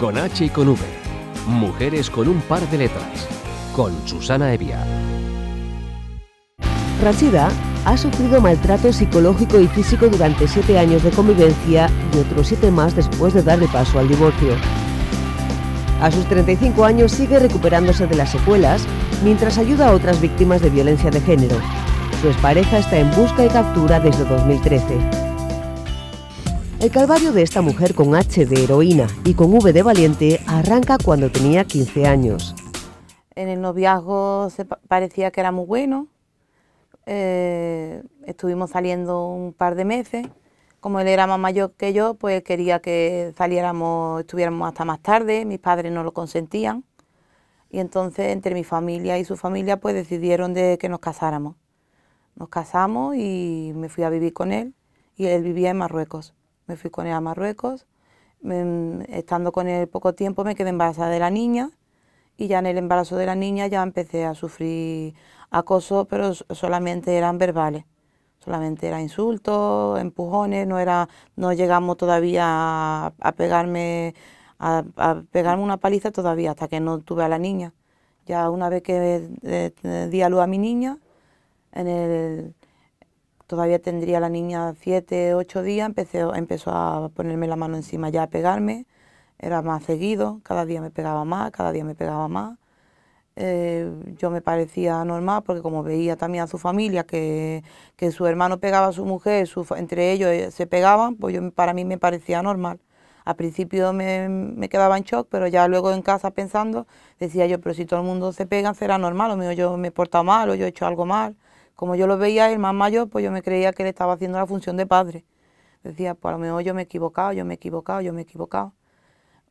con H y con V. Mujeres con un par de letras, con Susana Evia. Rachida ha sufrido maltrato psicológico y físico durante siete años de convivencia y otros siete más después de darle paso al divorcio. A sus 35 años sigue recuperándose de las secuelas mientras ayuda a otras víctimas de violencia de género. Su expareja está en busca y captura desde 2013. El calvario de esta mujer con H de heroína y con V de valiente arranca cuando tenía 15 años. En el noviazgo parecía que era muy bueno. Eh, estuvimos saliendo un par de meses. Como él era más mayor que yo, pues quería que saliéramos, estuviéramos hasta más tarde. Mis padres no lo consentían. Y entonces entre mi familia y su familia pues decidieron de que nos casáramos. Nos casamos y me fui a vivir con él y él vivía en Marruecos me fui con él a Marruecos. Estando con él poco tiempo me quedé embarazada de la niña y ya en el embarazo de la niña ya empecé a sufrir acoso, pero solamente eran verbales, solamente eran insultos, empujones, no, era, no llegamos todavía a, pegarme, a, pegarme una paliza todavía hasta que no tuve a la niña. Ya una vez que eh, eh, di a luz a mi niña, en el Todavía tendría la niña siete, ocho días, empecé, empezó a ponerme la mano encima ya a pegarme. Era más seguido, cada día me pegaba más, cada día me pegaba más. Eh, yo me parecía normal porque como veía también a su familia, que, que su hermano pegaba a su mujer, entre ellos eh, se pegaban, pues yo, para mí me parecía normal. Al principio me, me, quedaba en shock, pero ya luego en casa pensando, decía yo, pero si todo el mundo se pega, será normal, o yo me he portado mal, o yo he hecho algo mal. Como yo lo veía, el más mayor, pues yo me creía que le estaba haciendo la función de padre. Decía, pues a lo mejor yo me he equivocado, yo me he equivocado, yo me he equivocado.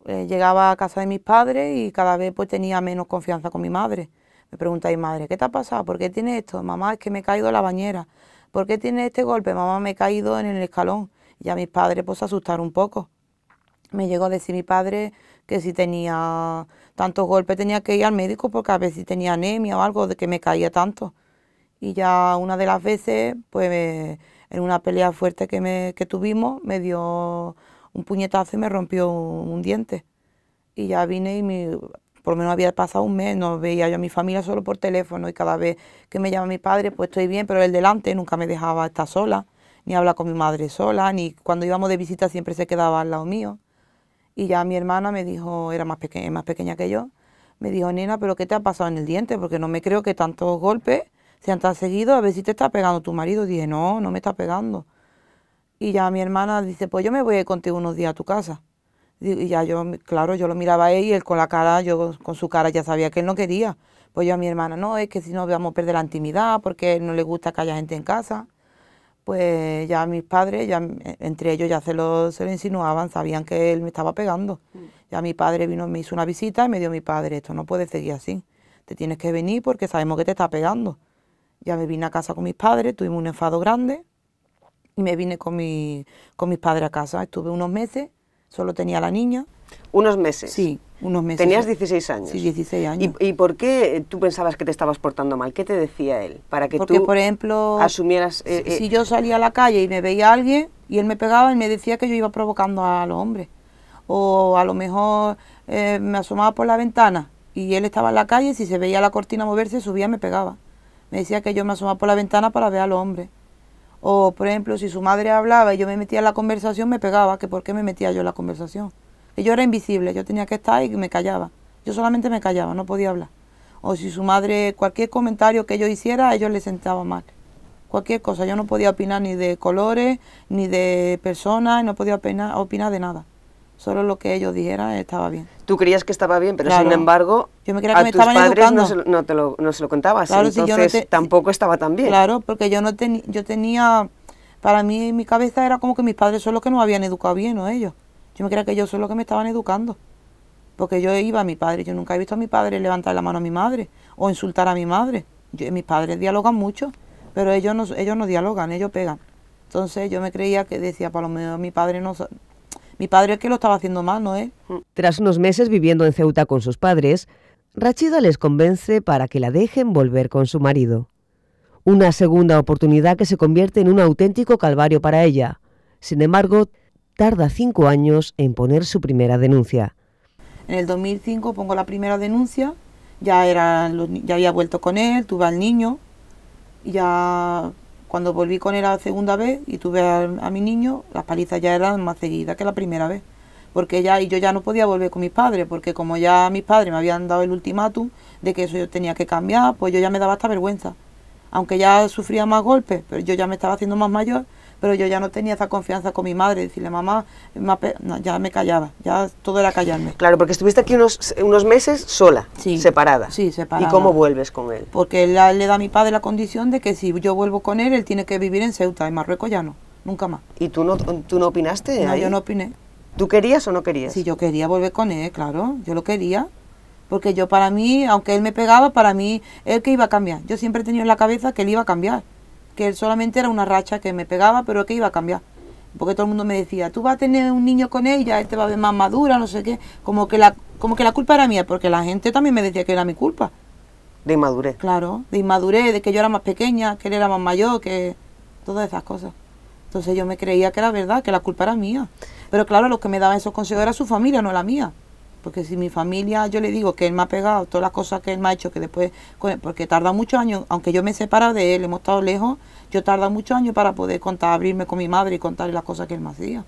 Eh, llegaba a casa de mis padres y cada vez pues tenía menos confianza con mi madre. Me mi madre, ¿qué te ha pasado? ¿Por qué tienes esto? Mamá, es que me he caído en la bañera. ¿Por qué tienes este golpe? Mamá, me he caído en el escalón. Y a mis padres pues se asustaron un poco. Me llegó a decir mi padre que si tenía tantos golpes tenía que ir al médico porque a ver si tenía anemia o algo de que me caía tanto y ya una de las veces, pues en una pelea fuerte que, me, tuvimos, me dio un puñetazo y me rompió un, diente. Y ya vine y mi, por lo menos había pasado un mes, no veía yo a mi familia solo por teléfono y cada vez que me llama mi padre, pues estoy bien, pero el delante nunca me dejaba estar sola, ni hablar con mi madre sola, ni cuando íbamos de visita siempre se quedaba al lado mío. Y ya mi hermana me dijo, era más, más pequeña que yo, me dijo, nena, pero ¿qué te ha pasado en el diente? Porque no me creo que tantos golpes se han seguido, a ver si te está pegando tu marido. Dije, no, no me está pegando. Y ya mi hermana dice, pues yo me voy contigo unos días a tu casa. Y ya yo, claro, yo lo miraba a él y él con la cara, yo con su cara ya sabía que él no quería. Pues yo a mi hermana, no, es que si no vamos a perder la intimidad porque no le gusta que haya gente en casa. Pues ya mis padres, ya entre ellos ya se lo, se insinuaban, sabían que él me estaba pegando. Mm. Ya mi padre vino, me hizo una visita y me dio mi padre, esto no puede seguir así. Te tienes que venir porque sabemos que te está pegando. Ya me vine a casa con mis padres, tuvimos un enfado grande y me vine con, mi, con mis padres a casa. Estuve unos meses, solo tenía la niña. ¿Unos meses? Sí, unos meses. ¿Tenías 16 años? Sí, 16 años. ¿Y, por qué tú pensabas que te estabas portando mal? ¿Qué te decía él? Para que Porque, por ejemplo, asumieras... si, eh, eh, yo salía a la calle y me veía alguien y él me pegaba y me decía que yo iba provocando a los hombres. O a lo mejor eh, me asomaba por la ventana y él estaba en la calle, y si se veía la cortina moverse, subía y me pegaba me decía que yo me asomaba por la ventana para ver al hombre. O, por ejemplo, si su madre hablaba y yo me metía en la conversación, me pegaba, que por qué me metía yo en la conversación. yo era invisible, yo tenía que estar y me callaba. Yo solamente me callaba, no podía hablar. O si su madre, cualquier comentario que yo hiciera, a ellos les sentaba mal. Cualquier cosa, yo no podía opinar ni de colores, ni de personas, no podía opinar de nada solo lo que ellos dijeran estaba bien. Tú creías que estaba bien, pero sin embargo, yo me creía que me tus padres no se, lo, no se lo entonces tampoco estaba tan bien. Claro, porque yo no tenía yo tenía, para mí mi cabeza era como que mis padres son los que nos habían educado bien, no ellos. Yo me creía que ellos son los que me estaban educando, porque yo iba a mi padre, yo nunca he visto a mi padre levantar la mano a mi madre o insultar a mi madre. Yo, mis padres dialogan mucho, pero ellos no, ellos no dialogan, ellos pegan. Entonces yo me creía que decía, por lo menos mi padre no mi padre es que lo estaba haciendo mal, ¿no es? Tras unos meses viviendo en Ceuta con sus padres, Rachida les convence para que la dejen volver con su marido. Una segunda oportunidad que se convierte en un auténtico calvario para ella. Sin embargo, tarda cinco años en poner su primera denuncia. En el 2005 pongo la primera denuncia, ya, ya había vuelto con él, tuve al niño, ya cuando volví con él la segunda vez y tuve a, mi niño, las palizas ya eran más seguidas que la primera vez. Porque ya, y yo ya no podía volver con mis padres, porque como ya mis padres me habían dado el ultimátum de que eso yo tenía que cambiar, pues yo ya me daba esta vergüenza. Aunque ya sufría más golpes, pero yo ya me estaba haciendo más mayor pero yo ya no tenía esa confianza con mi madre, decirle, mamá, ya me callaba, ya todo era callarme. Claro, porque estuviste aquí unos, meses sola, separada. Sí, separada. ¿Y cómo vuelves con él? Porque él le da a mi padre la condición de que si yo vuelvo con él, él tiene que vivir en Ceuta, en Marruecos ya no, nunca más. ¿Y tú no, tú no opinaste? No, yo no opiné. ¿Tú querías o no querías? Sí, yo quería volver con él, claro, yo lo quería porque yo para mí, aunque él me pegaba, para mí él que iba a cambiar. Yo siempre he tenido en la cabeza que él iba a cambiar que solamente era una racha que me pegaba, pero que iba a cambiar. Porque todo el mundo me decía, tú vas a tener un niño con ella, te va a ver más madura, no sé qué. Como que la, como que la culpa era mía, porque la gente también me decía que era mi culpa. De inmadurez. Claro, de inmadurez, de que yo era más pequeña, que él era más mayor, que todas esas cosas. Entonces yo me creía que era verdad, que la culpa era mía. Pero claro, lo que me daban esos consejos era su familia, no la mía. Porque si mi familia, yo le digo que él me ha pegado, todas las cosas que él me ha hecho, que después, porque tarda muchos años, aunque yo me he separado de él, hemos estado lejos, yo tarda muchos años para poder contar, abrirme con mi madre y contarle las cosas que él me hacía.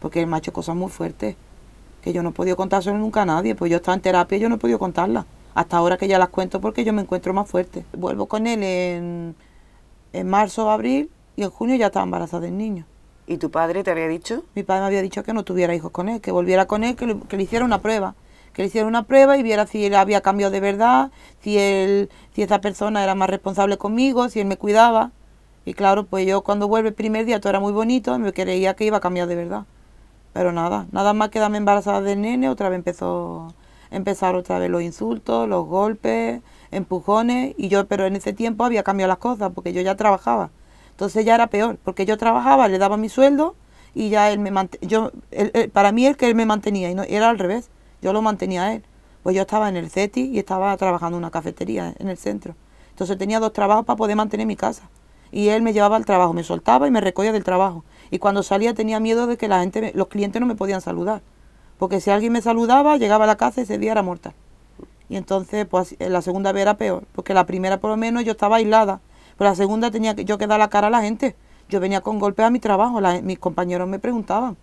Porque él me ha hecho cosas muy fuertes, que yo no he podido solo nunca a nadie, pues yo estaba en terapia y yo no he podido contarlas. Hasta ahora que ya las cuento porque yo me encuentro más fuerte. Vuelvo con él en, en marzo, abril y en junio ya estaba embarazada del niño. ¿Y tu padre te había dicho? Mi padre me había dicho que no tuviera hijos con él, que volviera con él, que le, hiciera una prueba. Que le hiciera una prueba y viera si él había cambiado de verdad, si, él, si esa persona era más responsable conmigo, si él me cuidaba. Y claro, pues yo cuando vuelve el primer día todo era muy bonito, me creía que iba a cambiar de verdad. Pero nada, nada más quedarme embarazada de nene, otra vez empezó empezar otra vez los insultos, los golpes, empujones y yo, pero en ese tiempo había cambiado las cosas porque yo ya trabajaba entonces ya era peor, porque yo trabajaba, le daba mi sueldo y ya él me mantenía, para mí el que él me mantenía y no, era al revés, yo lo mantenía a él. Pues yo estaba en el CETI y estaba trabajando en una cafetería en el centro. Entonces tenía dos trabajos para poder mantener mi casa. Y él me llevaba al trabajo, me soltaba y me recogía del trabajo. Y cuando salía tenía miedo de que la gente, los clientes no me podían saludar. Porque si alguien me saludaba, llegaba a la casa y ese día era mortal. Y entonces, pues la segunda vez era peor, porque la primera por lo menos yo estaba aislada pero pues la segunda tenía que, yo que la cara a la gente. Yo venía con golpes a mi trabajo, mis compañeros me preguntaban.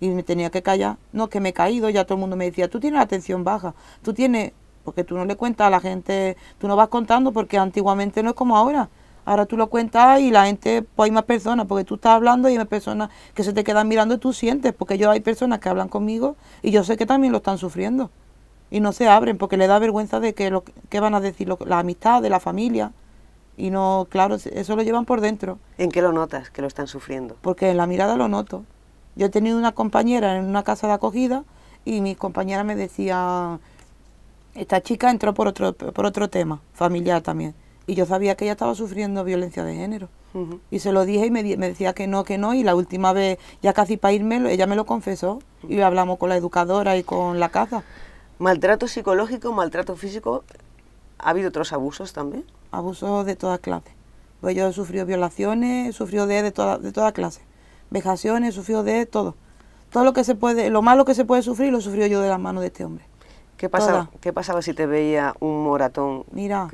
Y me tenía que callar. No, que me he caído, ya todo el mundo me decía, tú tienes la atención baja, tú tienes... Porque tú no le cuentas a la gente, tú no vas contando porque antiguamente no es como ahora. Ahora tú lo cuentas y la gente, pues hay más personas, porque tú estás hablando y hay personas que se te quedan mirando y tú sientes, porque yo hay personas que hablan conmigo y yo sé que también lo están sufriendo. Y no se abren porque le da vergüenza de que lo que van a decir la amistad, de la familia y no, claro, eso lo llevan por dentro. ¿En qué lo notas, que lo están sufriendo? Porque en la mirada lo noto. Yo he tenido una compañera en una casa de acogida y mi compañera me decía, esta chica entró por otro, por otro tema, familiar también, y yo sabía que ella estaba sufriendo violencia de género. Y se lo dije y me, decía que no, que no, y la última vez, ya casi para irme, ella me lo confesó y hablamos con la educadora y con la casa. ¿Maltrato psicológico, maltrato físico? ¿Ha habido otros abusos también? abusos de todas clases. Pues yo he sufrido violaciones, he sufrido de, de todas de toda clase, vejaciones, he sufrido de todo. Todo lo que se puede, lo malo que se puede sufrir lo sufrió yo de las manos de este hombre. ¿Qué pasaba, ¿Qué pasaba si te veía un moratón? Mira,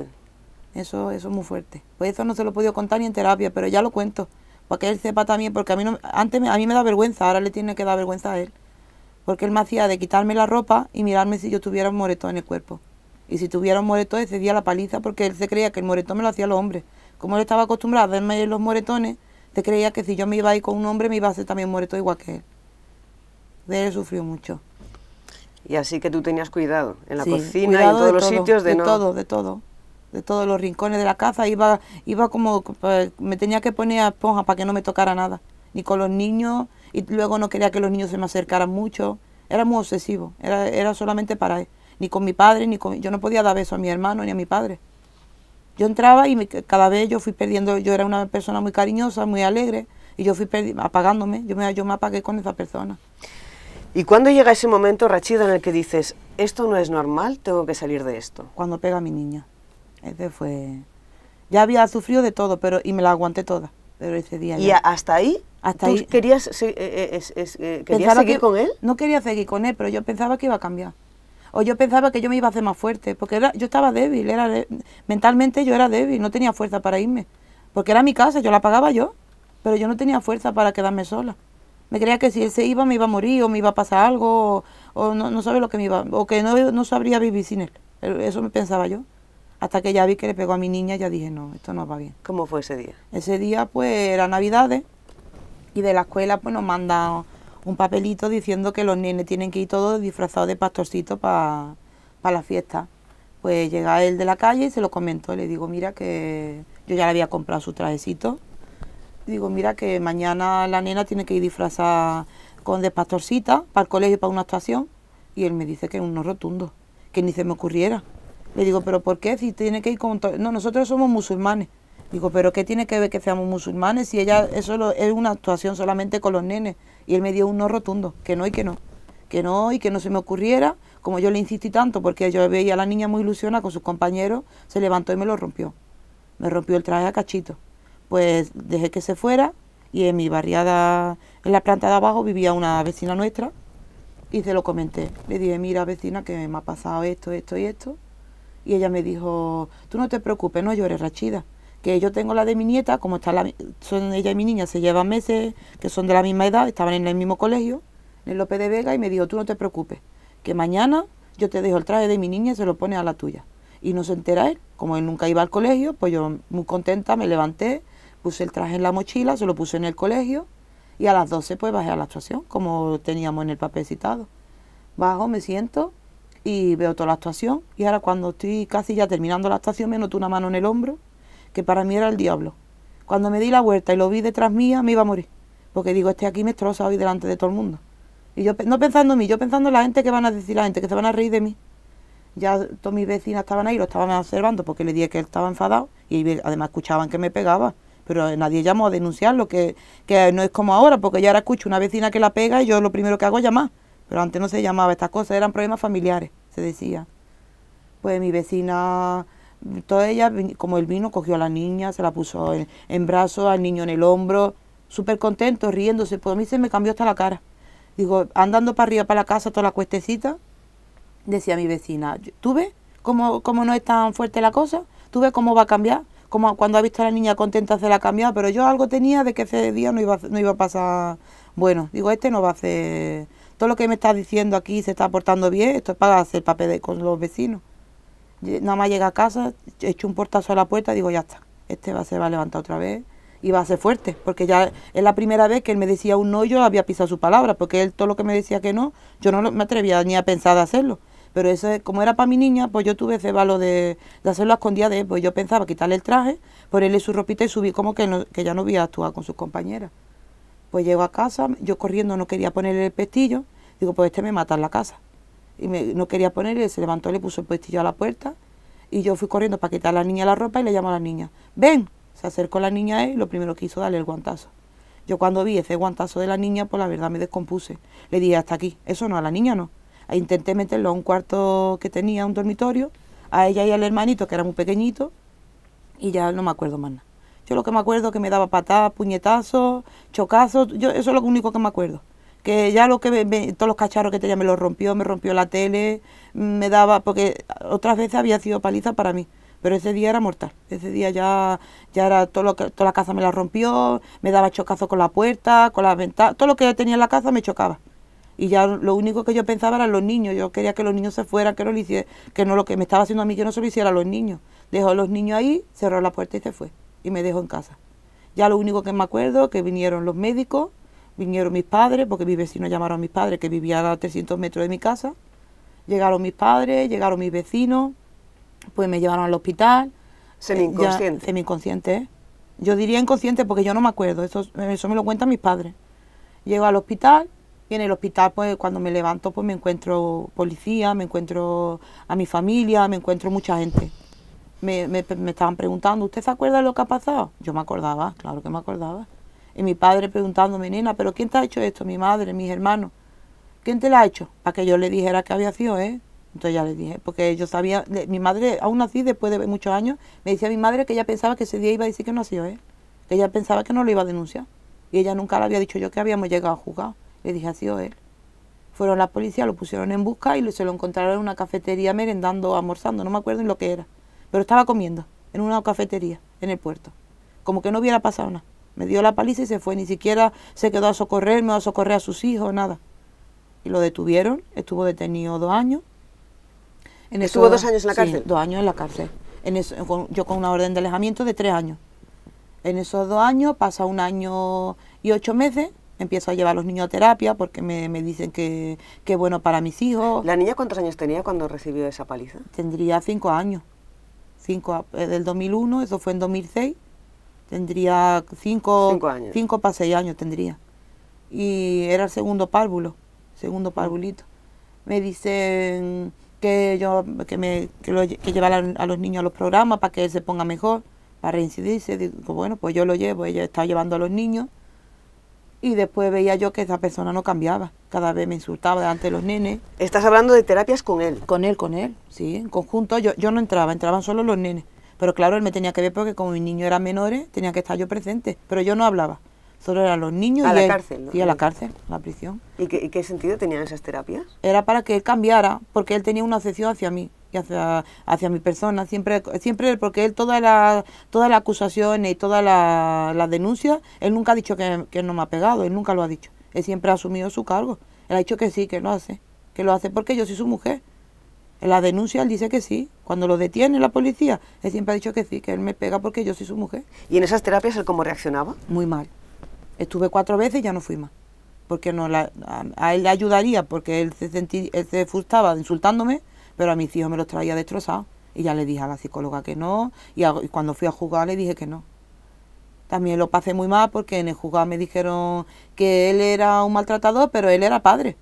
eso, eso es muy fuerte. Pues eso no se lo he podido contar ni en terapia, pero ya lo cuento. Para que él sepa también, porque a mí, no, antes me, a mí me da vergüenza, ahora le tiene que dar vergüenza a él. Porque él me hacía de quitarme la ropa y mirarme si yo tuviera un moretón en el cuerpo. Y si tuviera un moretón, ese día la paliza, porque él se creía que el moretón me lo hacía los hombres. Como él estaba acostumbrado a verme los moretones, se creía que si yo me iba a ir con un hombre, me iba a hacer también moretón igual que él. De él sufrió mucho. Y así que tú tenías cuidado en la cocina y en todos los sitios de, de todo, de todo, de todos los rincones de la casa. Iba, iba como pues, me tenía que poner a esponja para que no me tocara nada, ni con los niños. Y luego no quería que los niños se me acercaran mucho. Era muy obsesivo. Era, era solamente para él ni con mi padre, ni con, yo no podía dar beso a mi hermano ni a mi padre. Yo entraba y cada vez yo fui perdiendo, yo era una persona muy cariñosa, muy alegre, y yo fui apagándome, yo me, yo me apagué con esa persona. ¿Y cuándo llega ese momento, Rachida, en el que dices, esto no es normal, tengo que salir de esto? Cuando pega a mi niña. Ese fue... Ya había sufrido de todo, pero y me la aguanté toda. Pero ese día ¿Y hasta ahí? Hasta ahí... querías, eh, eh, eh seguir con él? No quería seguir con él, pero yo pensaba que iba a cambiar o yo pensaba que yo me iba a hacer más fuerte, porque yo estaba débil, era mentalmente yo era débil, no tenía fuerza para irme, porque era mi casa, yo la pagaba yo, pero yo no tenía fuerza para quedarme sola. Me creía que si él se iba me iba a morir o me iba a pasar algo o, no, no sabe lo que me iba, o que no, no sabría vivir sin él. Eh, eso me pensaba yo. Hasta que ya vi que le pegó a mi niña, ya dije, no, esto no va bien. ¿Cómo fue ese día? Ese día pues era Navidad y de la escuela pues nos mandaron un papelito diciendo que los nenes tienen que ir todos disfrazados de pastorcito para la fiesta. Pues llega él de la calle y se lo comentó. Le digo, mira que yo ya le había comprado su trajecito. Digo, mira que mañana la nena tiene que ir disfrazada con de pastorcita para el colegio, para una actuación. Y él me dice que es un no rotundo, que ni se me ocurriera. Le digo, pero ¿por qué? Si tiene que ir con... No, nosotros somos musulmanes. Digo, pero ¿qué tiene que ver que seamos musulmanes si ella, eso es una actuación solamente con los nenes? Y él me dio un no rotundo, que no y que no, que no y que no se me ocurriera, como yo le insistí tanto, porque yo veía a la niña muy ilusionada con sus compañeros, se levantó y me lo rompió. Me rompió el traje a cachito. Pues dejé que se fuera y en mi barriada, en la planta de abajo, vivía una vecina nuestra y se lo comenté. Le dije, mira vecina, que me ha pasado esto, esto y esto. Y ella me dijo, tú no te preocupes, no llores, Rachida que yo tengo la de mi nieta, como está la, son ella y mi niña, se llevan meses, que son de la misma edad, estaban en el mismo colegio, en el López de Vega, y me dijo, tú no te preocupes, que mañana yo te dejo el traje de mi niña y se lo pones a la tuya. Y no se entera él, como él nunca iba al colegio, pues yo muy contenta me levanté, puse el traje en la mochila, se lo puse en el colegio, y a las 12 pues bajé a la actuación, como teníamos en el papel citado. Bajo, me siento y veo toda la actuación, y ahora cuando estoy casi ya terminando la actuación me noto una mano en el hombro, que para mí era el diablo. Cuando me di la vuelta y lo vi detrás mía, me iba a morir. Porque digo, este aquí me estroza hoy delante de todo el mundo. Y yo no pensando en mí, yo pensando en la gente que van a decir, la gente que se van a reír de mí. Ya todas mis vecinas estaban ahí, lo estaban observando porque le dije que él estaba enfadado y además escuchaban que me pegaba. Pero eh, nadie llamó a denunciarlo, que, que no es como ahora, porque ya ahora escucho una vecina que la pega y yo lo primero que hago es llamar. Pero antes no se llamaba estas cosas, eran problemas familiares, se decía. Pues mi vecina Toda ella, como el vino, cogió a la niña, se la puso en, brazos, al niño en el hombro, súper contento, riéndose. Pues a mí se me cambió hasta la cara. Digo, andando para arriba, para la casa, toda la cuestecita, decía mi vecina, ¿tú ves cómo, no es tan fuerte la cosa? ¿Tú ves cómo va a cambiar? Como cuando ha visto a la niña contenta se la ha cambiado, pero yo algo tenía de que ese día no iba, no iba a pasar... Bueno, digo, este no va a hacer... Todo lo que me está diciendo aquí se está portando bien, esto es para hacer papel con los vecinos nada más llega a casa, echo un portazo a la puerta, digo, ya está, este va, se va a levantar otra vez y va a ser fuerte, porque ya es la primera vez que él me decía un no, yo había pisado su palabra, porque él todo lo que me decía que no, yo no me atrevía ni a pensar de hacerlo. Pero eso, como era para mi niña, pues yo tuve ese valor de, hacerlo a escondidas de él, pues yo pensaba quitarle el traje, ponerle su ropita y subir como que, no, que ya no había actuado con sus compañeras. Pues llego a casa, yo corriendo no quería ponerle el pestillo, digo, pues este me mata en la casa y no quería ponerle, se levantó, le puso el puestillo a la puerta y yo fui corriendo para quitar a la niña la ropa y le llamó a la niña, ven, se acercó la niña a él y lo primero que hizo darle el guantazo. Yo cuando vi ese guantazo de la niña, pues la verdad me descompuse. Le dije, hasta aquí, eso no, a la niña no. E intenté meterlo a un cuarto que tenía, un dormitorio, a ella y al hermanito, que era muy pequeñito, y ya no me acuerdo más nada. Yo lo que me acuerdo es que me daba patadas, puñetazos, chocazos, yo, eso es lo único que me acuerdo que ya lo que me, todos los cacharros que tenía me los rompió, me rompió la tele, mm, me daba, porque otras veces había sido paliza para mí, pero ese día era mortal, ese día ya, ya era todo lo que, toda la casa me la rompió, me daba chocazo con la puerta, con la ventana todo lo que tenía en la casa me chocaba. Y ya lo único que yo pensaba eran los niños, yo quería que los niños se fueran, que no lo hiciera, que no lo que me estaba haciendo a mí que no se lo hiciera a los niños. Dejó a los niños ahí, cerró la puerta y se fue. Y me dejó en casa. Ya lo único que me acuerdo que vinieron los médicos Vinieron mis padres, porque mis vecinos llamaron a mis padres, que vivían a 300 metros de mi casa. Llegaron mis padres, llegaron mis vecinos, pues me llevaron al hospital. Eh, semi-inconsciente. inconsciente ¿eh? Yo diría inconsciente porque yo no me acuerdo, eso, eso me lo cuentan mis padres. Llego al hospital y en el hospital, pues cuando me levanto, pues me encuentro policía, me encuentro a mi familia, me encuentro mucha gente. me, estaban preguntando, ¿usted se acuerda de lo que ha pasado? Yo me acordaba, claro que me acordaba. Y mi padre preguntándome, nena, ¿pero quién te ha hecho esto? Mi madre, mis hermanos. ¿Quién te la ha hecho? Para que yo le dijera que había sido, ¿eh? Entonces ya le dije, porque yo sabía, mi madre, aún así, después de muchos años, me decía mi madre que ella pensaba que ese día iba a decir que no ha sido, ¿eh? Que ella pensaba que no lo iba a denunciar. Y ella nunca le había dicho yo que habíamos llegado a juzgar. Le dije, ha sido él. Fueron la policía, lo pusieron en busca y se lo encontraron en una cafetería merendando, almorzando, no me acuerdo en lo que era. Pero estaba comiendo, en una cafetería, en el puerto. Como que no hubiera pasado nada. Me dio la paliza y se fue. Ni siquiera se quedó a socorrerme no a socorrer a sus hijos, nada. Y lo detuvieron. Estuvo detenido dos años. ¿Estuvo dos años en la cárcel? dos años en la cárcel. En yo con una orden de alejamiento de tres años. En esos dos años pasa un año y ocho meses. Empiezo a llevar a los niños a terapia porque me, me dicen que es bueno para mis hijos. ¿La niña cuántos años tenía cuando recibió esa paliza? Tendría cinco años. Cinco, eh, del 2001, eso fue en 2006 tendría cinco, cinco, para seis años tendría. Y era el segundo párvulo, segundo párvulito. Me dicen que yo que me que, llevar a, los niños a los programas para que se ponga mejor, para reincidirse. bueno, pues yo lo llevo, ella estaba llevando a los niños. Y después veía yo que esa persona no cambiaba, cada vez me insultaba delante de los nenes. Estás hablando de terapias con él. Con él, con él, sí, en conjunto. yo no entraba, entraban solo los nenes. Pero claro, él me tenía que ver porque como mi niño era menor, tenía que estar yo presente. Pero yo no hablaba. Solo eran los niños a y la cárcel, Y a la eh. cárcel, a la prisión. ¿Y qué, sentido tenían esas terapias? Era para que él cambiara, porque él tenía una obsesión hacia mí y hacia, mi persona. Siempre, siempre porque él todas las todas las acusaciones y todas las denuncias, él nunca ha dicho que, que no me ha pegado, él nunca lo ha dicho. Él siempre ha asumido su cargo. Él ha dicho que sí, que lo hace, que lo hace porque yo soy su mujer en la denuncia él dice que sí. Cuando lo detiene la policía, él siempre ha dicho que sí, que él me pega porque yo soy su mujer. ¿Y en esas terapias él cómo reaccionaba? Muy mal. Estuve cuatro veces y ya no fui más. Porque no la, a, él le ayudaría porque él se, sentía se frustraba insultándome, pero a mis hijos me los traía destrozados. Y ya le dije a la psicóloga que no, y, cuando fui a jugar le dije que no. También lo pasé muy mal porque en el juzgado me dijeron que él era un maltratador, pero él era padre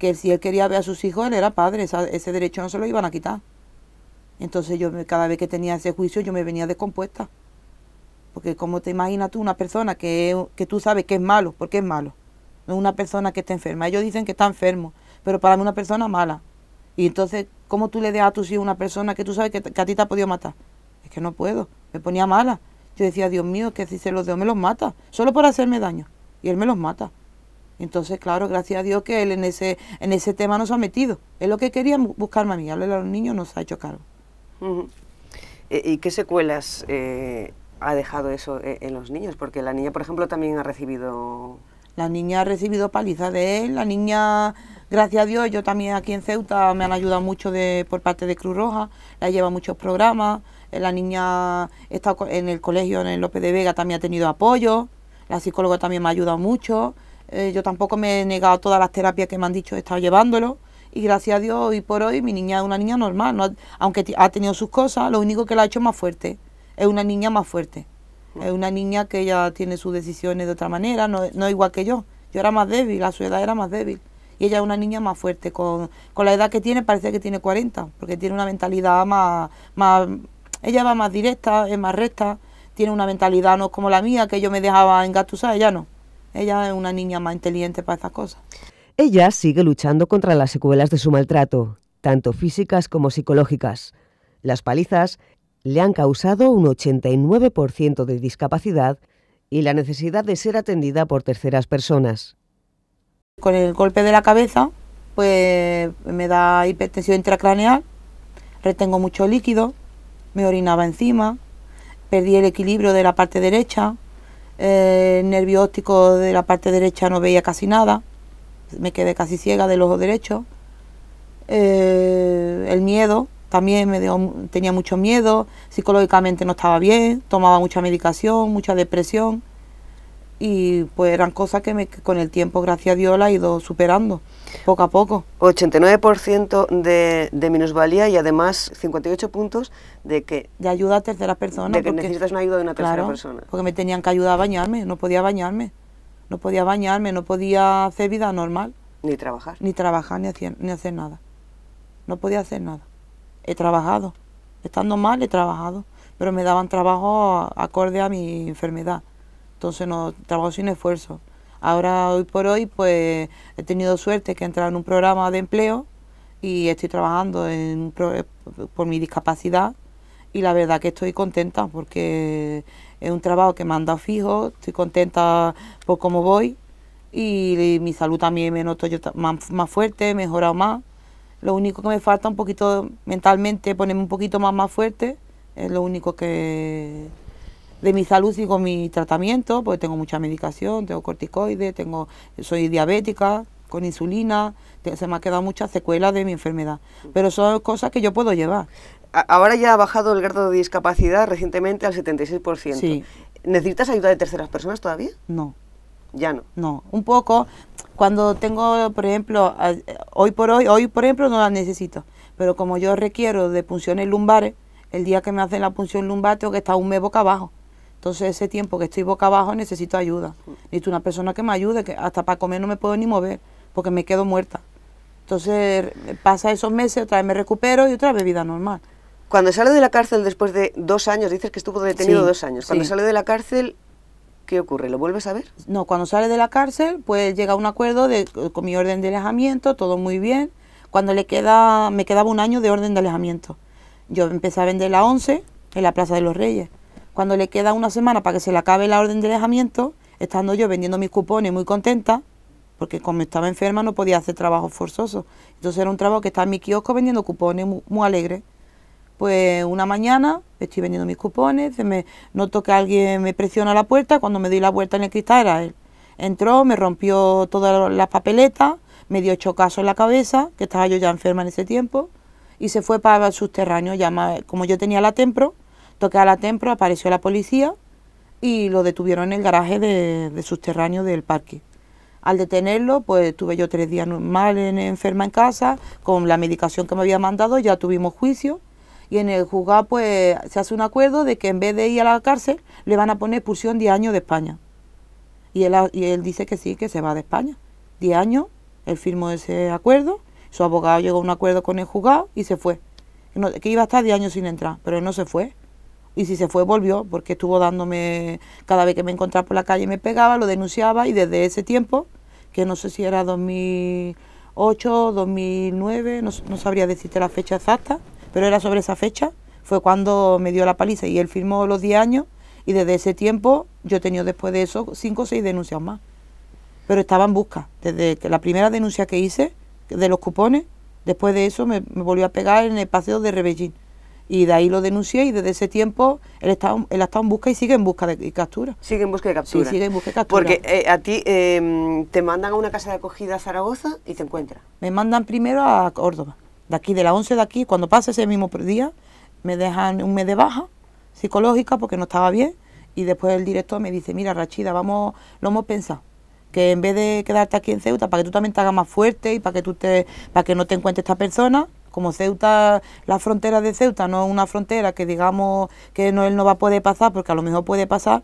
que si él quería ver a sus hijos, él era padre, ese derecho no se lo iban a quitar. Entonces yo cada vez que tenía ese juicio yo me venía descompuesta. Porque como te imaginas tú una persona que, tú sabes que es malo, porque es malo, no una persona que está enferma. Ellos dicen que está enfermo, pero para mí una persona mala. Y entonces, ¿cómo tú le das a tu hijos una persona que tú sabes que, a ti te ha podido matar? Es que no puedo, me ponía mala. Yo decía, Dios mío, que si se los dejo me los mata, solo por hacerme daño. Y él me los mata. Entonces, claro, gracias a Dios que él en ese, en ese tema nos ha metido. Es lo que quería buscar a mí, hablarle a los niños, nos ha hecho cargo. ¿Y qué secuelas eh, ha dejado eso eh, en los niños? Porque la niña, por ejemplo, también ha recibido... La niña ha recibido paliza de él, la niña, gracias a Dios, yo también aquí en Ceuta me han ayudado mucho de, por parte de Cruz Roja, la lleva muchos programas, eh, la niña está en el colegio, en el López de Vega, también ha tenido apoyo, la psicóloga también me ha ayudado mucho, eh, yo tampoco me he negado todas las terapias que me han dicho, he estado llevándolo. Y gracias a Dios, hoy por hoy, mi niña es una niña normal. aunque ha tenido sus cosas, lo único que la ha hecho más fuerte. Es una niña más fuerte. Es una niña que ella tiene sus decisiones de otra manera, no, no igual que yo. Yo era más débil, a su edad era más débil. Y ella es una niña más fuerte. Con, la edad que tiene, parece que tiene 40, porque tiene una mentalidad más, más. Ella va más directa, es más recta, tiene una mentalidad no como la mía, que yo me dejaba engatusar, ella no. Ella es una niña más inteligente para estas cosas. Ella sigue luchando contra las secuelas de su maltrato, tanto físicas como psicológicas. Las palizas le han causado un 89% de discapacidad y la necesidad de ser atendida por terceras personas. Con el golpe de la cabeza, pues me da hipertensión intracraneal, retengo mucho líquido, me orinaba encima, perdí el equilibrio de la parte derecha, ...el eh, nervio óptico de la parte derecha no veía casi nada, me quedé casi ciega del ojo derecho. Eh, el miedo, también me tenía mucho miedo, psicológicamente no estaba bien, tomaba mucha medicación, mucha depresión y pues eran cosas que me, con el tiempo, gracias a Dios, la he ido superando. Poco a poco. 89% de, de minusvalía y además 58 puntos de que... De ayuda a terceras personas. porque, necesitas una ayuda de una tercera claro, persona. Porque me tenían que ayudar a bañarme, no podía bañarme. No podía bañarme, no podía hacer vida normal. Ni trabajar. Ni trabajar, ni hacer, ni hacer nada. No podía hacer nada. He trabajado. Estando mal, he trabajado. Pero me daban trabajo acorde a mi enfermedad. Entonces, no, trabajo sin esfuerzo. Ahora, hoy por hoy, pues he tenido suerte que he en un programa de empleo y estoy trabajando eh, por mi discapacidad y la verdad que estoy contenta porque es un trabajo que me han fijo, estoy contenta por cómo voy y, mi salud también me noto yo más, más fuerte, he mejorado más. Lo único que me falta un poquito mentalmente, ponerme un poquito más, más fuerte, es lo único que, de mi salud y mi tratamiento, porque tengo mucha medicación, tengo corticoides, tengo, soy diabética, con insulina, se me ha quedado mucha secuela de mi enfermedad, pero son cosas que yo puedo llevar. Ahora ya ha bajado el grado de discapacidad recientemente al 76%. ¿Necesitas ayuda de terceras personas todavía? No. Ya no. No, un poco. Cuando tengo, por ejemplo, hoy por hoy, hoy por ejemplo no la necesito, pero como yo requiero de punciones lumbares, el día que me hacen la punción lumbar tengo que estar un mes boca abajo entonces ese tiempo que estoy boca abajo necesito ayuda. Necesito una persona que me ayude, que hasta para comer no me puedo ni mover, porque me quedo muerta. Entonces pasa esos meses, otra vez me recupero y otra vez vida normal. Cuando sale de la cárcel después de dos años, dices que estuvo detenido dos años. Cuando sale de la cárcel, ¿qué ocurre? ¿Lo vuelves a ver? No, cuando sale de la cárcel, pues llega a un acuerdo de, con mi orden de alejamiento, todo muy bien. Cuando le queda, me quedaba un año de orden de alejamiento. Yo empecé a vender la 11 en la Plaza de los Reyes cuando le queda una semana para que se le acabe la orden de alejamiento, estando yo vendiendo mis cupones muy contenta, porque como estaba enferma no podía hacer trabajo forzoso. Entonces era un trabajo que estaba en mi kiosco vendiendo cupones muy, alegre. Pues una mañana estoy vendiendo mis cupones, se me noto que alguien me presiona la puerta, cuando me doy la vuelta en el cristal era él. Entró, me rompió todas las papeletas, me dio ocho en la cabeza, que estaba yo ya enferma en ese tiempo, y se fue para el subterráneo, ya como yo tenía la tempro, Toqué a la templo, apareció la policía y lo detuvieron en el garaje de, subterráneo del parque. Al detenerlo, pues tuve yo tres días mal en, enferma en casa, con la medicación que me había mandado, ya tuvimos juicio. Y en el juzgado, pues se hace un acuerdo de que en vez de ir a la cárcel, le van a poner expulsión 10 años de España. Y él, y él dice que sí, que se va de España. 10 años, él firmó ese acuerdo, su abogado llegó a un acuerdo con el juzgado y se fue. que iba a estar 10 años sin entrar, pero no se fue y si se fue volvió porque estuvo dándome cada vez que me encontraba por la calle me pegaba lo denunciaba y desde ese tiempo que no sé si era 2008 2009 no, sabría decirte la fecha exacta pero era sobre esa fecha fue cuando me dio la paliza y él firmó los 10 años y desde ese tiempo yo tenía después de eso 5 o 6 denuncias más pero estaba en busca desde que la primera denuncia que hice de los cupones después de eso me, me volvió a pegar en el paseo de Rebellín y de ahí lo denuncié y desde ese tiempo él, está, él ha estado en busca y sigue en busca de captura. Sigue en busca de captura. Sí, sigue en busca de captura. Porque eh, a ti em, te mandan a una casa de acogida a Zaragoza y te encuentran. Me mandan primero a Córdoba, de aquí, de las 11 de aquí, cuando pasa ese mismo día, me dejan un mes de baja psicológica porque no estaba bien y después el director me dice, mira Rachida, vamos, lo hemos pensado que en vez de quedarte aquí en Ceuta, para que tú también te hagas más fuerte y para que tú te, para que no te encuentre esta persona, como Ceuta, la frontera de Ceuta no es una frontera que digamos que no, él no va a poder pasar, porque a lo mejor puede pasar,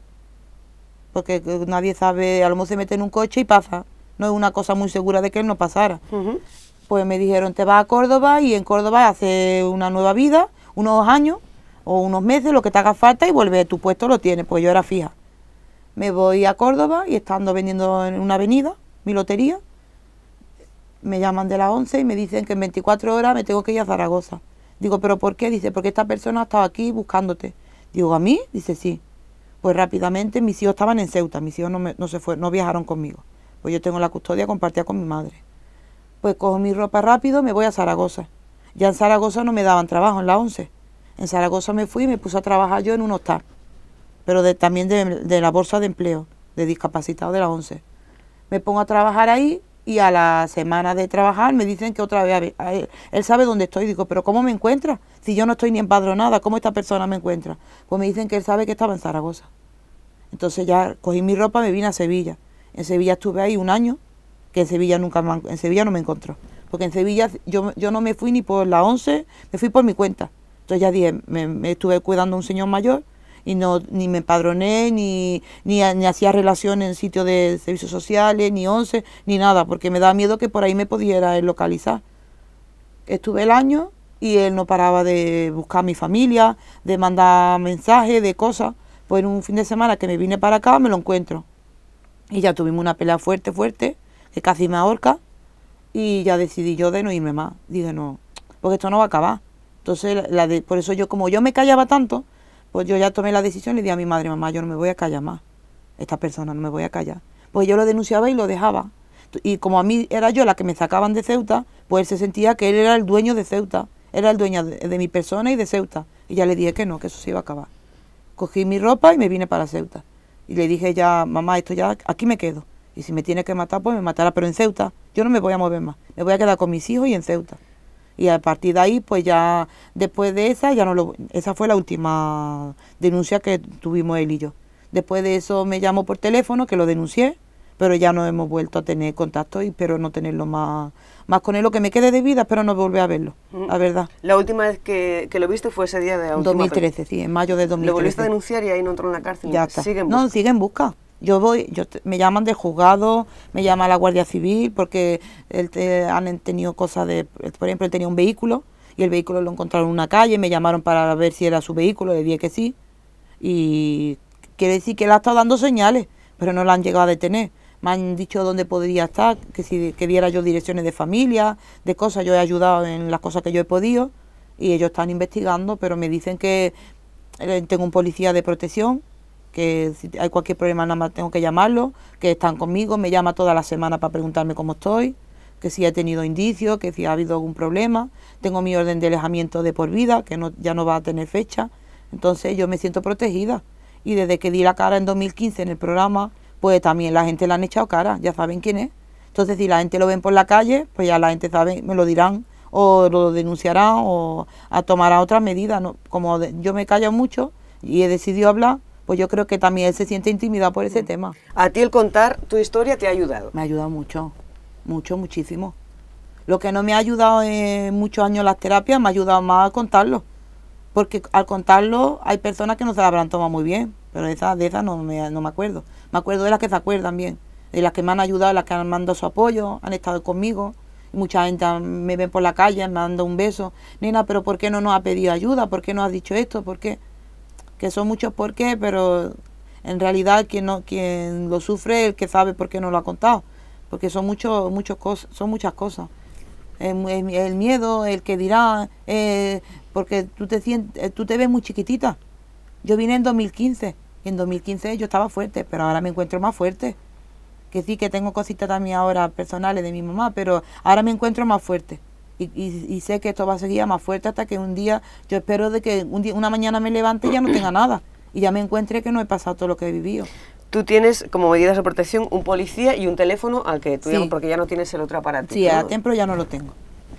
porque nadie sabe, a lo mejor se mete en un coche y pasa, no es una cosa muy segura de que él no pasara. Pues me dijeron, te vas a Córdoba y en Córdoba hace una nueva vida, unos años o unos meses, lo que te haga falta y vuelve, tu puesto lo tienes, pues yo era fija. Me voy a Córdoba y estando vendiendo en una avenida, mi lotería, me llaman de las 11 y me dicen que en 24 horas me tengo que ir a Zaragoza. Digo, ¿pero por qué? Dice, porque esta persona ha estado aquí buscándote. Digo, ¿a mí? Dice, sí. Pues rápidamente mis hijos estaban en Ceuta, mis hijos no, no se fue, no viajaron conmigo. Pues yo tengo la custodia compartida con mi madre. Pues cojo mi ropa rápido, me voy a Zaragoza. Ya en Zaragoza no me daban trabajo, en la 11. En Zaragoza me fui y me puse a trabajar yo en un hostal, pero de, también de, la bolsa de empleo, de discapacitados de la 11. Me pongo a trabajar ahí y a la semana de trabajar me dicen que otra vez, él, sabe dónde estoy, digo, pero ¿cómo me encuentra? Si yo no estoy ni empadronada, ¿cómo esta persona me encuentra? Pues me dicen que él sabe que estaba en Zaragoza. Entonces ya cogí mi ropa, me vine a Sevilla. En Sevilla estuve ahí un año, que en Sevilla nunca en Sevilla no me encontró. Porque en Sevilla yo, yo no me fui ni por la 11, me fui por mi cuenta. Entonces ya dije, me, me estuve cuidando a un señor mayor y no ni me empadroné, ni, hacía relación en sitio de servicios sociales, ni 11, ni nada, porque me daba miedo que por ahí me pudiera localizar. Estuve el año y él no paraba de buscar a mi familia, de mandar mensajes, de cosas. Pues en un fin de semana que me vine para acá me lo encuentro. Y ya tuvimos una pelea fuerte, fuerte, que casi me ahorca. Y ya decidí yo de no irme más. Dije, no, porque esto no va a acabar. Entonces, la por eso yo, como yo me callaba tanto, pues yo ya tomé la decisión y le di a mi madre, mamá, yo no me voy a callar más. Esta persona no me voy a callar. Pues yo lo denunciaba y lo dejaba. Y como a mí era yo la que me sacaban de Ceuta, pues él se sentía que él era el dueño de Ceuta, era el dueño de, de mi persona y de Ceuta. Y ya le dije que no, que eso se iba a acabar. Cogí mi ropa y me vine para Ceuta. Y le dije ya, mamá, esto ya, aquí me quedo. Y si me tiene que matar, pues me matará, pero en Ceuta. Yo no me voy a mover más. Me voy a quedar con mis hijos y en Ceuta y a partir de ahí pues ya después de esa ya no lo esa fue la última denuncia que tuvimos él y yo después de eso me llamó por teléfono que lo denuncié pero ya no hemos vuelto a tener contacto y espero no tenerlo más más con él lo que me quede de vida pero no volver a verlo la verdad la última vez que, que lo viste fue ese día de la 2013 sí en mayo de 2013 lo volviste a denunciar y ahí no entró en la cárcel ya está no sigue en busca yo voy, yo me llaman de juzgado, me llama la Guardia Civil porque él han tenido cosas de, por ejemplo, él tenía un vehículo y el vehículo lo encontraron en una calle, me llamaron para ver si era su vehículo, le dije que sí. Y quiere decir que él ha estado dando señales, pero no la han llegado a detener. Me han dicho dónde podría estar, que si que diera yo direcciones de familia, de cosas, yo he ayudado en las cosas que yo he podido y ellos están investigando, pero me dicen que eh, tengo un policía de protección que si hay cualquier problema nada más tengo que llamarlo, que están conmigo, me llama toda la semana para preguntarme cómo estoy, que si he tenido indicios, que si ha habido algún problema, tengo mi orden de alejamiento de por vida, que no, ya no va a tener fecha, entonces yo me siento protegida. Y desde que di la cara en 2015 en el programa, pues también la gente la han echado cara, ya saben quién es. Entonces si la gente lo ven por la calle, pues ya la gente sabe, me lo dirán o lo denunciarán o a tomará otras medidas. ¿no? Como yo me callo mucho y he decidido hablar, pues yo creo que también él se siente intimidado por ese mm. tema. A ti el contar tu historia te ha ayudado. Me ha ayudado mucho, mucho, muchísimo. Lo que no me ha ayudado en muchos años las terapias, me ha ayudado más a contarlo. Porque al contarlo hay personas que no se la habrán tomado muy bien, pero de esas, no, me, no me acuerdo. Me acuerdo de las que se acuerdan bien, de las que me han ayudado, las que han mandado su apoyo, han estado conmigo mucha gente me ven por la calle, me dado un beso, nena, pero ¿por qué no nos ha pedido ayuda? ¿Por qué no has dicho esto? ¿Por qué? que son muchos por qué, pero en realidad quien, no, quien lo sufre es el que sabe por qué no lo ha contado, porque son, mucho, son muchas cosas. El, miedo, el que dirá, eh, porque tú te, sientes, eh, tú te ves muy chiquitita. Yo vine en 2015 y en 2015 yo estaba fuerte, pero ahora me encuentro más fuerte. Que sí, que tengo cositas también ahora personales de mi mamá, pero ahora me encuentro más fuerte. Y, sé que esto va a seguir más fuerte hasta que un día, yo espero de que un día, una mañana me levante y ya no tenga nada y ya me encuentre que no he pasado todo lo que he vivido. Tú tienes como medidas de protección un policía y un teléfono al que tú porque ya no tienes el otro aparato. Sí, el Tempro ya no lo tengo.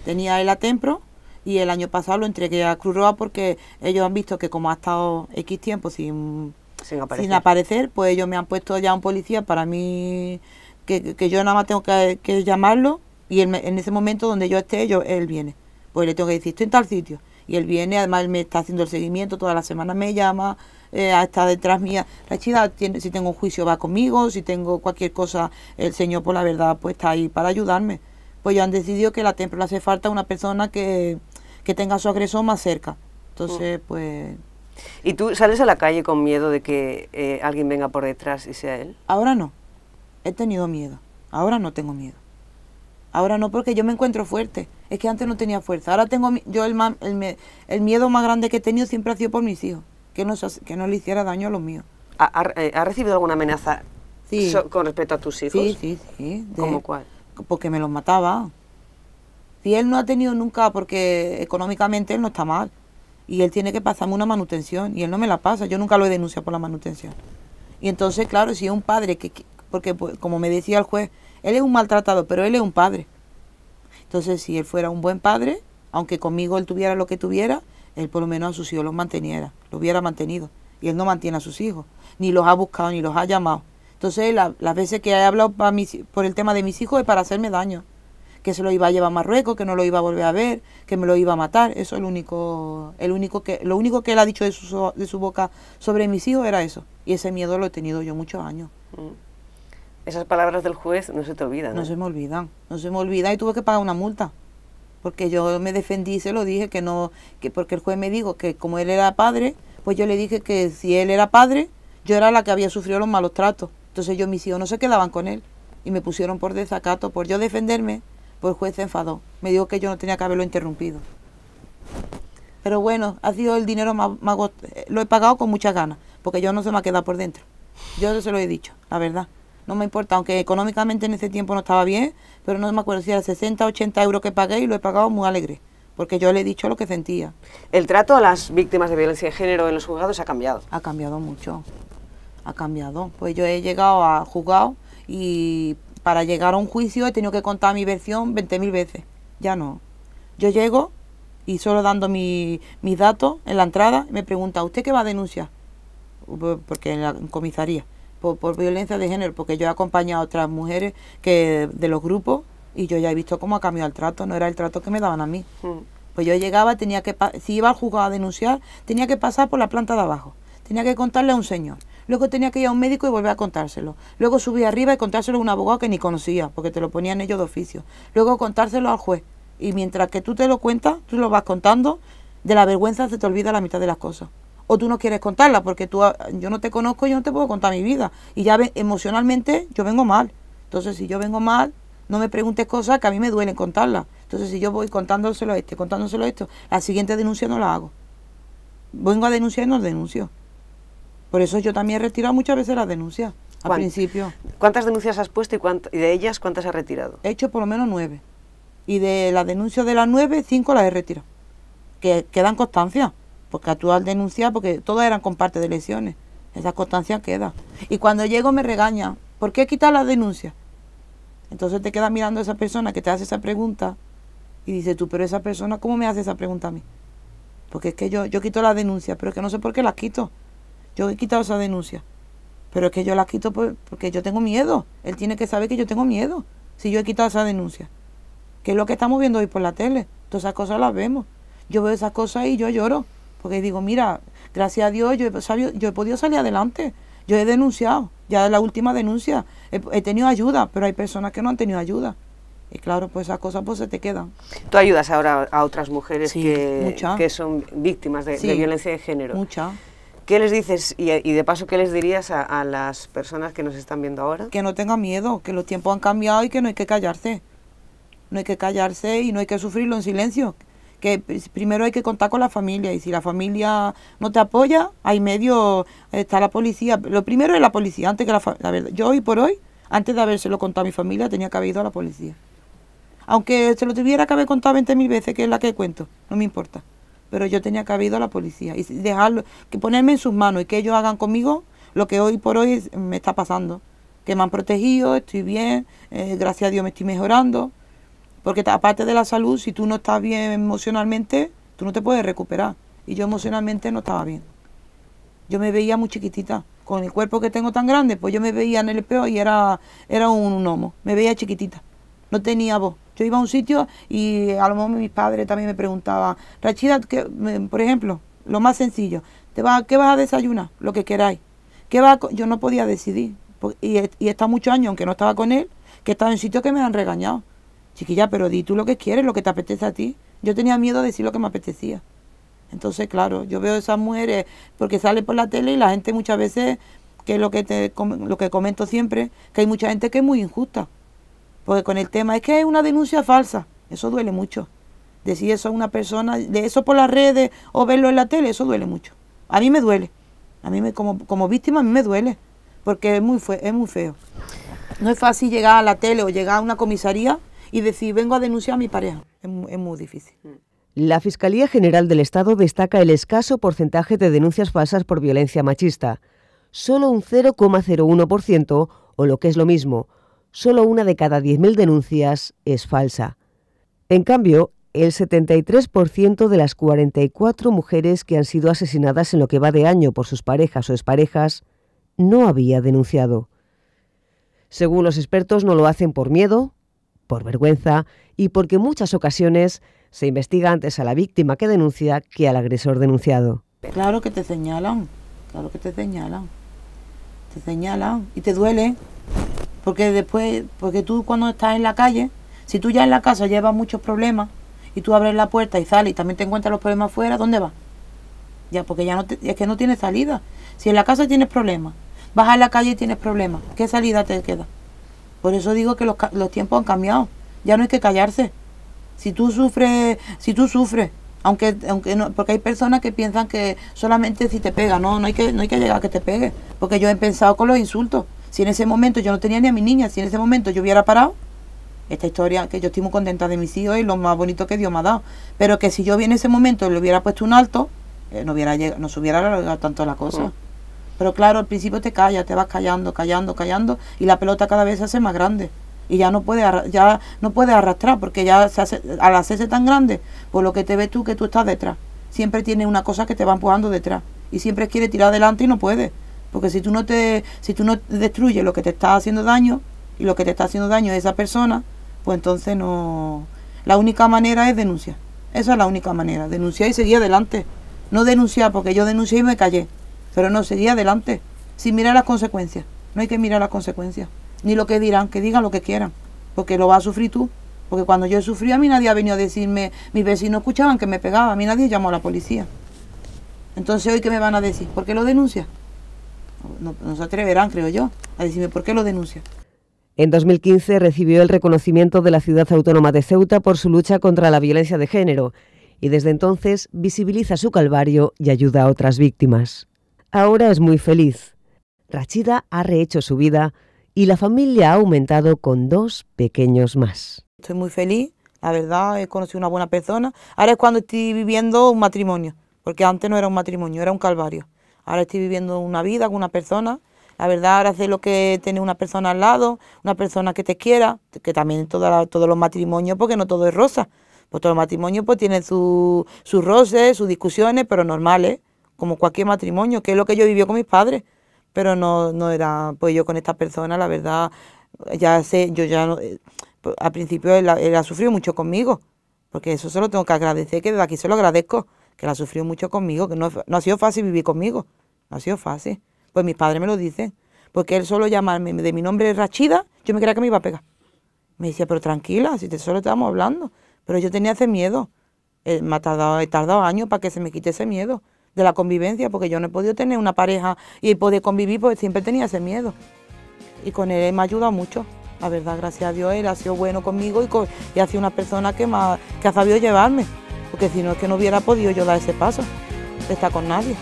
Tenía el Atempro y el año pasado lo entregué a Cruz Roja porque ellos han visto que como ha estado X tiempo sin, sin, aparecer. pues ellos me han puesto ya un policía para mí, que, yo nada más tengo que llamarlo y en ese momento donde yo esté, yo, él viene. Pues le tengo que decir, estoy en tal sitio. Y él viene, además él me está haciendo el seguimiento, toda la semana me llama, eh, está detrás mía. La chida, tiene, si tengo un juicio, va conmigo, si tengo cualquier cosa, el Señor, por la verdad, pues está ahí para ayudarme. Pues ya han decidido que la templo hace falta una persona que, tenga su agresor más cerca. Entonces, mm. pues... ¿Y tú sales a la calle con miedo de que eh, alguien venga por detrás y sea él? Ahora no. He tenido miedo. Ahora no tengo miedo. Ahora no porque yo me encuentro fuerte. Es que antes no tenía fuerza. Ahora tengo yo el, miedo más grande que he tenido siempre ha sido por mis hijos. Que no, que no le hiciera daño a los míos. ¿Ha, eh, recibido alguna amenaza con respecto a tus hijos? Sí, sí, sí. ¿Cómo cuál? Porque me los mataba. ...y él no ha tenido nunca, porque económicamente él no está mal. Y él tiene que pasarme una manutención. Y él no me la pasa. Yo nunca lo he denunciado por la manutención. Y entonces, claro, si es un padre que, porque pues, como me decía el juez, él es un maltratado, pero él es un padre. Entonces, si él fuera un buen padre, aunque conmigo él tuviera lo que tuviera, él por lo menos a sus hijos los manteniera, los hubiera mantenido. Y él no mantiene a sus hijos, ni los ha buscado, ni los ha llamado. Entonces, las veces que he hablado por el tema de mis hijos es para hacerme daño. Que se lo iba a llevar a Marruecos, que no lo iba a volver a ver, que me lo iba a matar. Eso es lo único, el único que, lo único que él ha dicho de su, de su boca sobre mis hijos era eso. Y ese miedo lo he tenido yo muchos años. Mm. Esas palabras del juez no se te olvidan. ¿no? no se me olvidan, no se me olvida y tuve que pagar una multa. Porque yo me defendí se lo dije que no, que porque el juez me dijo que como él era padre, pues yo le dije que si él era padre, yo era la que había sufrido los malos tratos. Entonces yo mis hijos no se quedaban con él y me pusieron por desacato, por yo defenderme, pues el juez se enfadó. Me dijo que yo no tenía que haberlo interrumpido. Pero bueno, ha sido el dinero más, eh, lo he pagado con muchas ganas, porque yo no se me ha quedado por dentro. Yo se lo he dicho, la verdad no me importa, aunque económicamente en ese tiempo no estaba bien, pero no me acuerdo si era 60, 80 euros que pagué y lo he pagado muy alegre, porque yo le he dicho lo que sentía. ¿El trato a las víctimas de violencia de género en los juzgados ha cambiado? Ha cambiado mucho, ha cambiado. Pues yo he llegado a juzgado y para llegar a un juicio he tenido que contar mi versión 20.000 veces, ya no. Yo llego y solo dando mis datos en la entrada, me pregunta, ¿usted qué va a denunciar? Porque en la comisaría por, violencia de género, porque yo he acompañado a otras mujeres que de los grupos y yo ya he visto cómo ha cambiado el trato, no era el trato que me daban a mí. Mm. Pues yo llegaba, tenía que si iba al juzgado a denunciar, tenía que pasar por la planta de abajo, tenía que contarle a un señor. Luego tenía que ir a un médico y volver a contárselo. Luego subí arriba y contárselo a un abogado que ni conocía, porque te lo ponían ellos de oficio. Luego contárselo al juez. Y mientras que tú te lo cuentas, tú lo vas contando, de la vergüenza se te olvida la mitad de las cosas o tú no quieres contarla porque tú, ah, yo no te conozco, yo no te puedo contar mi vida. Y ya emocionalmente yo vengo mal. Entonces, si yo vengo mal, no me preguntes cosas que a mí me duelen contarlas. Entonces, si yo voy contándoselo a este, contándoselo esto, la siguiente denuncia no la hago. Vengo a denunciar y no denuncio. Por eso yo también he retirado muchas veces las denuncias al principio. ¿Cuántas denuncias has puesto y, de ellas cuántas has retirado? He hecho por lo menos nueve. Y de las denuncias de las nueve, cinco las he retirado. Que quedan constancia. Porque tú al denunciar, porque todas eran con parte de lesiones. Esa constancia queda. Y cuando llego me regaña. ¿Por qué quitar la denuncia? Entonces te quedas mirando a esa persona que te hace esa pregunta y dices tú, pero esa persona, ¿cómo me hace esa pregunta a mí? Porque es que yo, yo quito la denuncia, pero es que no sé por qué la quito. Yo he quitado esa denuncia. Pero es que yo la quito porque yo tengo miedo. Él tiene que saber que yo tengo miedo si yo he quitado esa denuncia. Que es lo que estamos viendo hoy por la tele. Todas esas cosas las vemos. Yo veo esas cosas y yo lloro. Porque digo, mira, gracias a Dios yo he, yo he podido salir adelante. Yo he denunciado, ya es la última denuncia. He, tenido ayuda, pero hay personas que no han tenido ayuda. Y claro, pues esas cosas pues se te quedan. Tú ayudas ahora a otras mujeres que, son víctimas de, violencia de género. Muchas. ¿Qué les dices y, de paso qué les dirías a, a, las personas que nos están viendo ahora? Que no tengan miedo, que los tiempos han cambiado y que no hay que callarse. No hay que callarse y no hay que sufrirlo en silencio que primero hay que contar con la familia y si la familia no te apoya, hay medio, está la policía. Lo primero es la policía, antes que la, Yo hoy por hoy, antes de habérselo contado a mi familia, tenía que haber ido a la policía. Aunque se lo tuviera que haber contado 20.000 veces, que es la que cuento, no me importa. Pero yo tenía que haber ido a la policía y dejarlo, que ponerme en sus manos y que ellos hagan conmigo lo que hoy por hoy me está pasando. Que me han protegido, estoy bien, eh, gracias a Dios me estoy mejorando porque aparte de la salud, si tú no estás bien emocionalmente, tú no te puedes recuperar. Y yo emocionalmente no estaba bien. Yo me veía muy chiquitita. Con el cuerpo que tengo tan grande, pues yo me veía en el peor y era, era un, homo. Me veía chiquitita. No tenía voz. Yo iba a un sitio y a lo mejor mis padres también me preguntaban, Rachida, por ejemplo, lo más sencillo, ¿te va, ¿qué vas a desayunar? Lo que queráis. ¿Qué va yo no podía decidir. Y, y he estado muchos años, aunque no estaba con él, que estaba en sitios que me han regañado chiquilla, pero di tú lo que quieres, lo que te apetece a ti. Yo tenía miedo de decir lo que me apetecía. Entonces, claro, yo veo esas mujeres porque sale por la tele y la gente muchas veces, que es lo que, te, lo que comento siempre, que hay mucha gente que es muy injusta. Porque con el tema es que es una denuncia falsa. Eso duele mucho. Decir eso a una persona, de eso por las redes o verlo en la tele, eso duele mucho. A mí me duele. A mí me, como, como víctima a mí me duele. Porque es muy, fue, es muy feo. No es fácil llegar a la tele o llegar a una comisaría y decir, vengo a denunciar a mi pareja. Es, muy difícil. La Fiscalía General del Estado destaca el escaso porcentaje de denuncias falsas por violencia machista. Solo un 0,01%, o lo que es lo mismo, solo una de cada 10.000 denuncias es falsa. En cambio, el 73% de las 44 mujeres que han sido asesinadas en lo que va de año por sus parejas o exparejas no había denunciado. Según los expertos, no lo hacen por miedo, por vergüenza y porque muchas ocasiones se investiga antes a la víctima que denuncia que al agresor denunciado. Claro que te señalan, claro que te señalan, te señalan y te duele, porque después, porque tú cuando estás en la calle, si tú ya en la casa llevas muchos problemas y tú abres la puerta y sales y también te encuentras los problemas afuera... ¿dónde vas? Ya, porque ya no es que no tienes salida. Si en la casa tienes problemas, vas a la calle y tienes problemas, ¿qué salida te queda? Por eso digo que los, los tiempos han cambiado. Ya no hay que callarse. Si tú sufres, si tú sufres, aunque, aunque no, porque hay personas que piensan que solamente si te pega, no, no hay que, no hay que llegar a que te pegue. Porque yo he pensado con los insultos. Si en ese momento yo no tenía ni a mi niña, si en ese momento yo hubiera parado, esta historia que yo estoy muy contenta de mis hijos y lo más bonito que Dios me ha dado. Pero que si yo en ese momento le hubiera puesto un alto, eh, no hubiera llegado, se hubiera alargado tanto la cosa. Oh. Pero claro, al principio te callas, te vas callando, callando, callando y la pelota cada vez se hace más grande. Y ya no puede ya no puede arrastrar porque ya se hace, al hacerse tan grande, por pues lo que te ves tú que tú estás detrás. Siempre tiene una cosa que te va empujando detrás y siempre quiere tirar adelante y no puede, porque si tú no te si tú no destruyes lo que te está haciendo daño y lo que te está haciendo daño es esa persona, pues entonces no la única manera es denunciar. Esa es la única manera, denunciar y seguir adelante. No denunciar porque yo denuncié y me callé. Pero no, seguí adelante, sin mirar las consecuencias. No hay que mirar las consecuencias, ni lo que dirán, que digan lo que quieran, porque lo vas a sufrir tú. Porque cuando yo sufrí, a mí nadie ha venido a decirme, mis vecinos escuchaban que me pegaba, a mí nadie llamó a la policía. Entonces, ¿hoy qué me van a decir? ¿Por qué lo denuncia? No, se atreverán, creo yo, a decirme, ¿por qué lo denuncia? En 2015 recibió el reconocimiento de la ciudad autónoma de Ceuta por su lucha contra la violencia de género y desde entonces visibiliza su calvario y ayuda a otras víctimas ahora es muy feliz. Rachida ha rehecho su vida y la familia ha aumentado con dos pequeños más. Estoy muy feliz, la verdad, he conocido una buena persona. Ahora es cuando estoy viviendo un matrimonio, porque antes no era un matrimonio, era un calvario. Ahora estoy viviendo una vida con una persona. La verdad, ahora sé lo que tener una persona al lado, una persona que te quiera, que también todos los matrimonios, porque no todo es rosa. Pues todo los matrimonio pues, tiene sus roces, sus discusiones, pero normales como cualquier matrimonio, que es lo que yo vivió con mis padres, pero no, no era, pues yo con esta persona, la verdad, ya sé, yo ya, no, eh, pues, al principio él, ha sufrido mucho conmigo, porque eso se lo tengo que agradecer, que desde aquí se lo agradezco, que él ha sufrido mucho conmigo, que no, ha sido fácil vivir conmigo, no ha sido fácil, pues mis padres me lo dicen, porque él solo llamarme de mi nombre Rachida, yo me creía que me iba a pegar. Me decía, pero tranquila, si te solo estábamos hablando, pero yo tenía ese miedo, me ha tardado, he tardado años para que se me quite ese miedo de la convivencia, porque yo no he podido tener una pareja y poder convivir, porque siempre tenía ese miedo. Y con él me ha ayudado mucho, la verdad, gracias a Dios, él ha sido bueno conmigo y, y ha sido una persona que, que ha sabido llevarme, porque si no es que no hubiera podido yo dar ese paso, de estar con nadie.